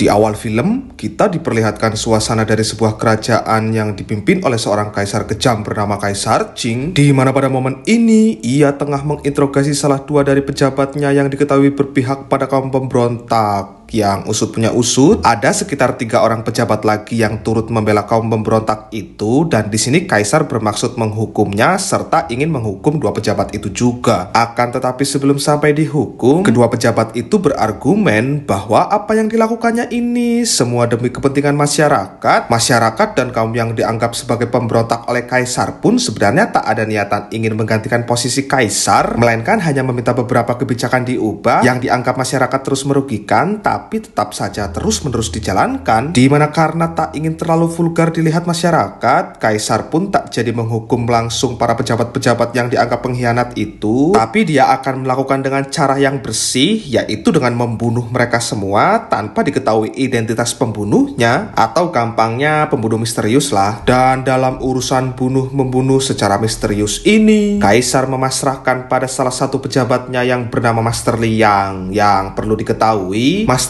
Di awal film, kita diperlihatkan suasana dari sebuah kerajaan yang dipimpin oleh seorang kaisar kejam bernama Kaisar Qing, di mana pada momen ini ia tengah menginterogasi salah dua dari pejabatnya yang diketahui berpihak pada kaum pemberontak yang usut punya usut. Ada sekitar tiga orang pejabat lagi yang turut membela kaum pemberontak itu dan di sini kaisar bermaksud menghukumnya serta ingin menghukum dua pejabat itu juga. Akan tetapi sebelum sampai dihukum, kedua pejabat itu berargumen bahwa apa yang dilakukannya ini semua demi kepentingan masyarakat. Masyarakat dan kaum yang dianggap sebagai pemberontak oleh kaisar pun sebenarnya tak ada niatan ingin menggantikan posisi kaisar, melainkan hanya meminta beberapa kebijakan diubah yang dianggap masyarakat terus merugikan, tapi tapi tetap saja terus-menerus dijalankan, di mana karena tak ingin terlalu vulgar dilihat masyarakat, kaisar pun tak jadi menghukum langsung para pejabat-pejabat yang dianggap pengkhianat itu, tapi dia akan melakukan dengan cara yang bersih, yaitu dengan membunuh mereka semua tanpa diketahui identitas pembunuhnya, atau gampangnya pembunuh misterius lah. Dan dalam urusan bunuh-membunuh secara misterius ini, kaisar memasrahkan pada salah satu pejabatnya yang bernama Master Liang, yang perlu diketahui, Master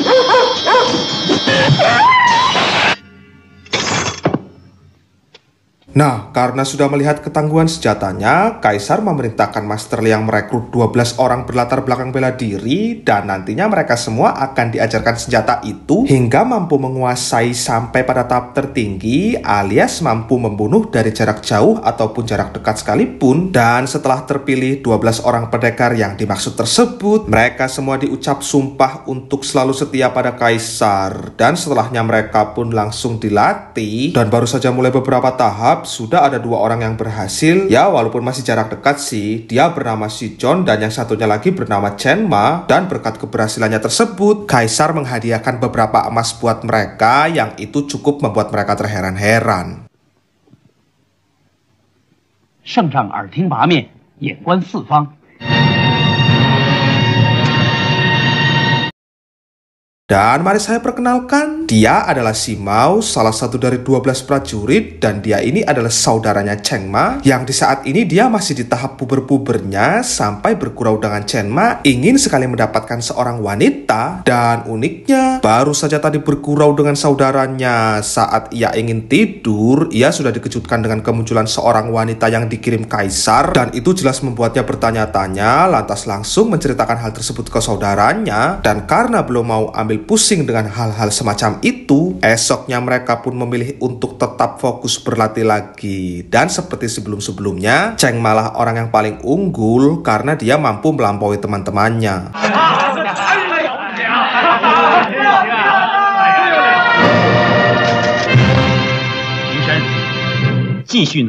Ah! Nah, karena sudah melihat ketangguhan senjatanya, Kaisar memerintahkan Master Liang merekrut 12 orang berlatar belakang bela diri dan nantinya mereka semua akan diajarkan senjata itu hingga mampu menguasai sampai pada tahap tertinggi alias mampu membunuh dari jarak jauh ataupun jarak dekat sekalipun dan setelah terpilih 12 orang pendekar yang dimaksud tersebut, mereka semua diucap sumpah untuk selalu setia pada Kaisar dan setelahnya mereka pun langsung dilatih dan baru saja mulai beberapa tahap sudah ada dua orang yang berhasil, ya walaupun masih jarak dekat sih. Dia bernama si John dan yang satunya lagi bernama Chen Ma. Dan berkat keberhasilannya tersebut, Kaisar menghadiahkan beberapa emas buat mereka yang itu cukup membuat mereka terheran-heran. Dan mari saya perkenalkan, dia adalah si Mao, salah satu dari 12 prajurit dan dia ini adalah saudaranya Cheng Ma yang di saat ini dia masih di tahap puber-pubernya sampai bergurau dengan Chen Ma ingin sekali mendapatkan seorang wanita dan uniknya baru saja tadi bergurau dengan saudaranya saat ia ingin tidur ia sudah dikejutkan dengan kemunculan seorang wanita yang dikirim kaisar dan itu jelas membuatnya bertanya-tanya lantas langsung menceritakan hal tersebut ke saudaranya dan karena belum mau ambil mulai pusing dengan hal-hal semacam itu, esoknya mereka pun memilih untuk tetap fokus berlatih lagi. Dan seperti sebelum-sebelumnya, Cheng malah orang yang paling unggul karena dia mampu melampaui teman-temannya. Terima kasih,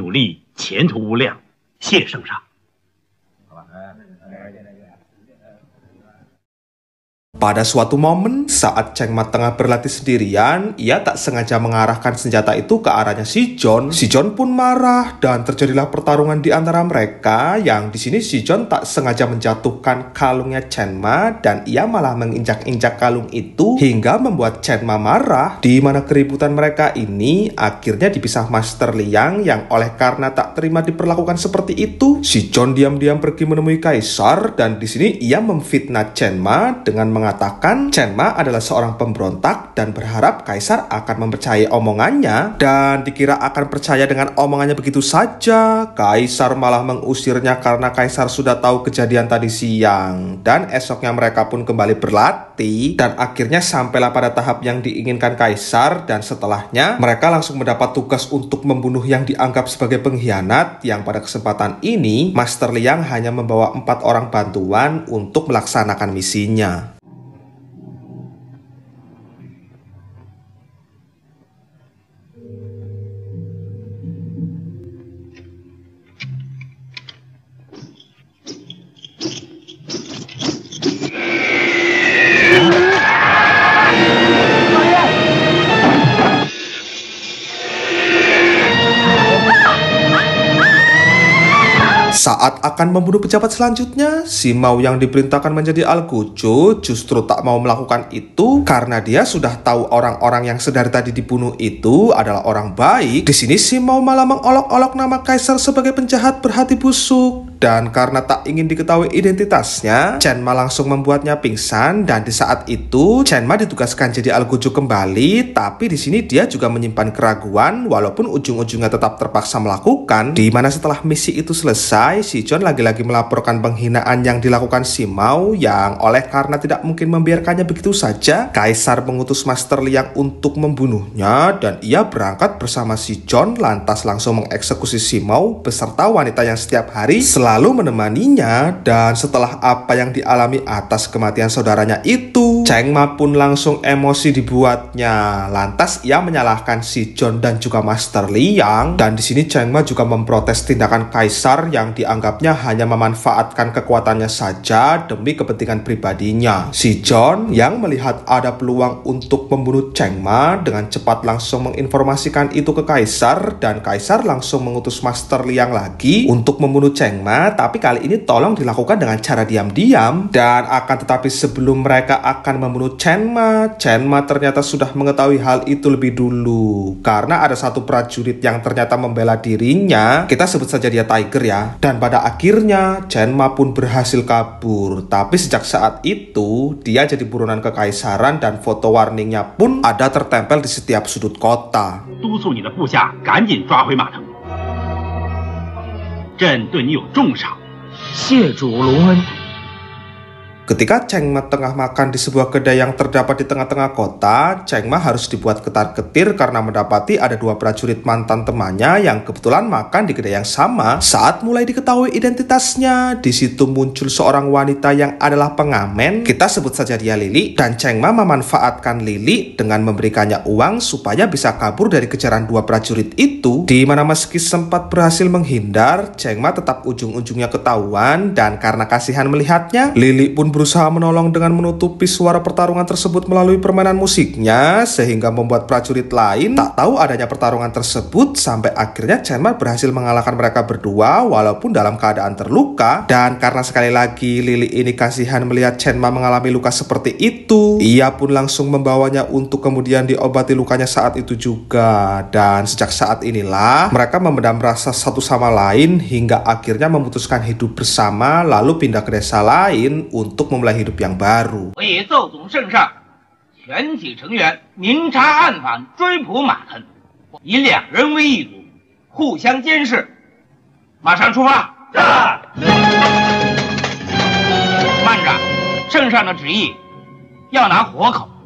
pada suatu momen, saat Cheng Ma tengah berlatih sendirian, ia tak sengaja mengarahkan senjata itu ke arahnya si John. Si John pun marah dan terjadilah pertarungan di antara mereka yang di sini si John tak sengaja menjatuhkan kalungnya Cheng Ma dan ia malah menginjak-injak kalung itu hingga membuat Cheng Ma marah di mana keributan mereka ini akhirnya dipisah Master Liang yang oleh karena tak terima diperlakukan seperti itu, si John diam-diam pergi menemui Kaisar dan di sini ia memfitnah Cheng Ma dengan mengarahkan mengatakan Chen Ma adalah seorang pemberontak dan berharap kaisar akan mempercayai omongannya dan dikira akan percaya dengan omongannya begitu saja. Kaisar malah mengusirnya karena kaisar sudah tahu kejadian tadi siang dan esoknya mereka pun kembali berlatih dan akhirnya sampailah pada tahap yang diinginkan kaisar dan setelahnya mereka langsung mendapat tugas untuk membunuh yang dianggap sebagai pengkhianat yang pada kesempatan ini Master Liang hanya membawa empat orang bantuan untuk melaksanakan misinya. saat akan membunuh pejabat selanjutnya, si mau yang diperintahkan menjadi al kucu justru tak mau melakukan itu karena dia sudah tahu orang-orang yang sedari tadi dibunuh itu adalah orang baik. Di sini si mau malah mengolok-olok nama kaisar sebagai penjahat berhati busuk. Dan karena tak ingin diketahui identitasnya, Chen Ma langsung membuatnya pingsan dan di saat itu Chen Ma ditugaskan jadi algojo kembali, tapi di sini dia juga menyimpan keraguan walaupun ujung-ujungnya tetap terpaksa melakukan. Di mana setelah misi itu selesai, si John lagi-lagi melaporkan penghinaan yang dilakukan Simao yang oleh karena tidak mungkin membiarkannya begitu saja, Kaisar mengutus Master Liang untuk membunuhnya dan ia berangkat bersama si John lantas langsung mengeksekusi Simao beserta wanita yang setiap hari selalu selalu menemaninya dan setelah apa yang dialami atas kematian saudaranya itu, Cheng Ma pun langsung emosi dibuatnya. Lantas ia menyalahkan si John dan juga Master Liang. Dan di sini Cheng Ma juga memprotes tindakan kaisar yang dianggapnya hanya memanfaatkan kekuatannya saja demi kepentingan pribadinya. Si John yang melihat ada peluang untuk membunuh Cheng Ma dengan cepat langsung menginformasikan itu ke kaisar dan kaisar langsung mengutus Master Liang lagi untuk membunuh Cheng Ma, tapi kali ini tolong dilakukan dengan cara diam-diam dan akan tetapi sebelum mereka akan membunuh Chen Ma. Chen Ma ternyata sudah mengetahui hal itu lebih dulu. Karena ada satu prajurit yang ternyata membela dirinya, kita sebut saja dia Tiger ya. Dan pada akhirnya, Chen Ma pun berhasil kabur. Tapi sejak saat itu, dia jadi buronan kekaisaran dan foto warningnya pun ada tertempel di setiap sudut kota. 督促你的部下赶紧抓回马腾，朕对你有重赏。谢主隆恩。Ketika Cheng Ma tengah makan di sebuah kedai yang terdapat di tengah-tengah kota, Cheng Ma harus dibuat ketar-ketir karena mendapati ada dua prajurit mantan temannya yang kebetulan makan di kedai yang sama. Saat mulai diketahui identitasnya, di situ muncul seorang wanita yang adalah pengamen, kita sebut saja dia Lili, dan Cheng Ma memanfaatkan Lili dengan memberikannya uang supaya bisa kabur dari kejaran dua prajurit itu. Di mana meski sempat berhasil menghindar, Cheng Ma tetap ujung-ujungnya ketahuan dan karena kasihan melihatnya, Lili pun berusaha menolong dengan menutupi suara pertarungan tersebut melalui permainan musiknya sehingga membuat prajurit lain tak tahu adanya pertarungan tersebut sampai akhirnya Chenma berhasil mengalahkan mereka berdua walaupun dalam keadaan terluka dan karena sekali lagi Lily ini kasihan melihat Chenma mengalami luka seperti itu ia pun langsung membawanya untuk kemudian diobati lukanya saat itu juga dan sejak saat inilah mereka memendam rasa satu sama lain hingga akhirnya memutuskan hidup bersama lalu pindah ke desa lain untuk 以奏总圣上，全体成员明查暗访追捕马腾，以两人为一组，互相监视，马上出发。是。慢着，圣上的旨意，要拿活口。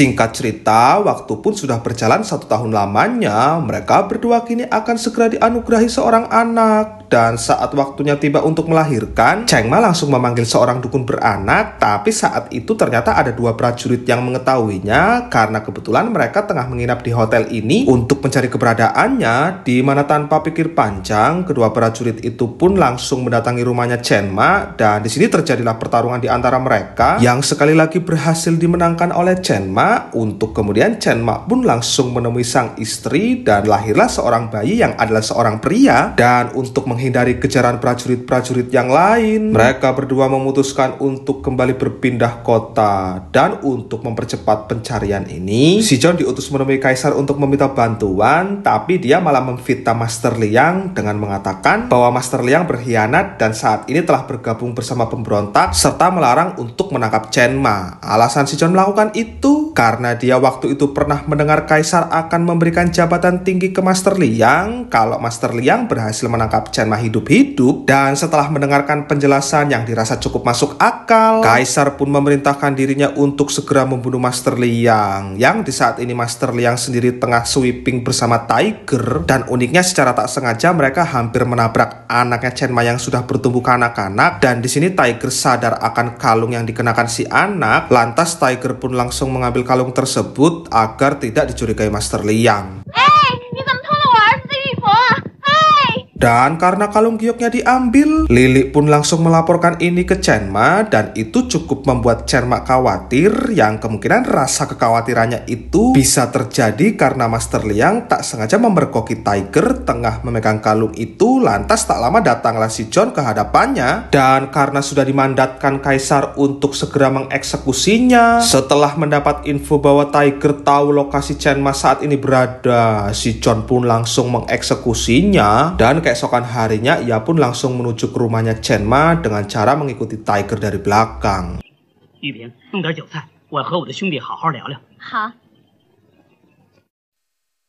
Singkat cerita, waktu pun sudah berjalan satu tahun lamanya, mereka berdua kini akan segera dianugerahi seorang anak. Dan saat waktunya tiba untuk melahirkan, Cheng Ma langsung memanggil seorang dukun beranak, tapi saat itu ternyata ada dua prajurit yang mengetahuinya karena kebetulan mereka tengah menginap di hotel ini untuk mencari keberadaannya, di mana tanpa pikir panjang, kedua prajurit itu pun langsung mendatangi rumahnya Chen Ma, dan di sini terjadilah pertarungan di antara mereka yang sekali lagi berhasil dimenangkan oleh Chen Ma untuk kemudian Chen Ma pun langsung menemui sang istri dan lahirlah seorang bayi yang adalah seorang pria dan untuk menghindari kejaran prajurit-prajurit yang lain, mereka berdua memutuskan untuk kembali berpindah kota dan untuk mempercepat pencarian ini, si John diutus menemui kaisar untuk meminta bantuan, tapi dia malah memfitnah Master Liang dengan mengatakan bahwa Master Liang berkhianat dan saat ini telah bergabung bersama pemberontak serta melarang untuk menangkap Chen Ma. Alasan si John melakukan itu karena dia waktu itu pernah mendengar Kaisar akan memberikan jabatan tinggi ke Master Liang kalau Master Liang berhasil menangkap Chen Ma hidup-hidup dan setelah mendengarkan penjelasan yang dirasa cukup masuk akal, Kaisar pun memerintahkan dirinya untuk segera membunuh Master Liang yang di saat ini Master Liang sendiri tengah sweeping bersama Tiger dan uniknya secara tak sengaja mereka hampir menabrak anaknya Chen Ma yang sudah bertumbuh kanak-kanak dan di sini Tiger sadar akan kalung yang dikenakan si anak lantas Tiger pun langsung mengambil mengambil kalung tersebut agar tidak dicurigai Master Liang. Dan karena kalung gioknya diambil, Lilik pun langsung melaporkan ini ke Chenma dan itu cukup membuat Chenma khawatir yang kemungkinan rasa kekhawatirannya itu bisa terjadi karena Master Liang tak sengaja memergoki Tiger tengah memegang kalung itu lantas tak lama datanglah si John ke hadapannya dan karena sudah dimandatkan Kaisar untuk segera mengeksekusinya setelah mendapat info bahwa Tiger tahu lokasi Chenma saat ini berada si John pun langsung mengeksekusinya dan keesokan harinya ia pun langsung menuju ke rumahnya Chen Ma dengan cara mengikuti Tiger dari belakang.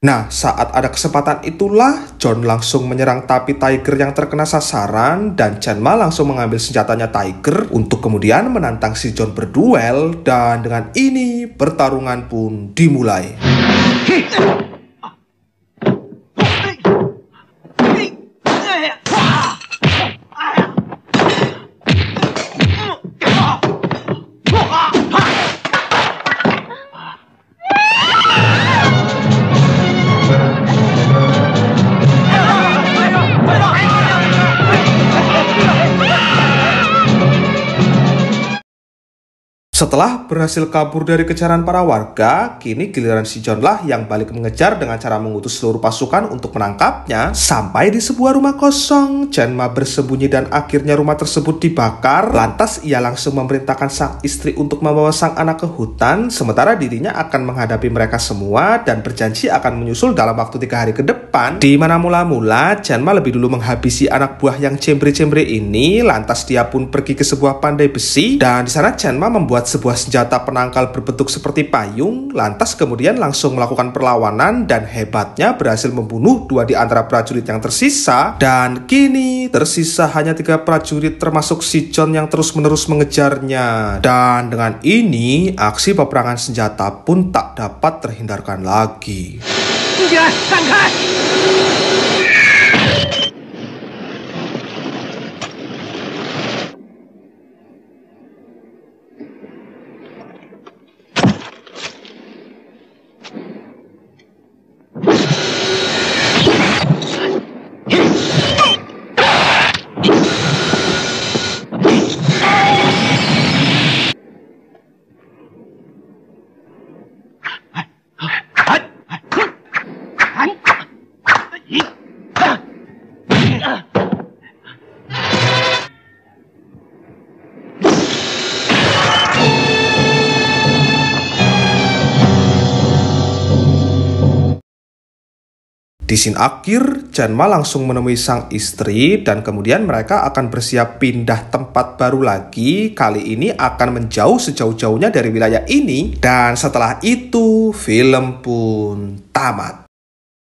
Nah, saat ada kesempatan itulah, John langsung menyerang tapi Tiger yang terkena sasaran dan Chen Ma langsung mengambil senjatanya Tiger untuk kemudian menantang si John berduel dan dengan ini pertarungan pun dimulai. Setelah berhasil kabur dari kejaran para warga, kini giliran si John lah yang balik mengejar dengan cara mengutus seluruh pasukan untuk menangkapnya. Sampai di sebuah rumah kosong, Janma bersembunyi dan akhirnya rumah tersebut dibakar. Lantas ia langsung memerintahkan sang istri untuk membawa sang anak ke hutan, sementara dirinya akan menghadapi mereka semua dan berjanji akan menyusul dalam waktu tiga hari ke depan. Di mana mula-mula, Janma lebih dulu menghabisi anak buah yang cembre-cembre ini, lantas dia pun pergi ke sebuah pandai besi dan di sana Janma membuat sebuah senjata penangkal berbentuk seperti payung, lantas kemudian langsung melakukan perlawanan dan hebatnya berhasil membunuh dua di antara prajurit yang tersisa dan kini tersisa hanya tiga prajurit termasuk si John yang terus-menerus mengejarnya. Dan dengan ini, aksi peperangan senjata pun tak dapat terhindarkan lagi. 你起来，散开！Di sin akhir, Janma langsung menemui sang istri dan kemudian mereka akan bersiap pindah tempat baru lagi. Kali ini akan menjauh sejauh-jauhnya dari wilayah ini dan setelah itu film pun tamat.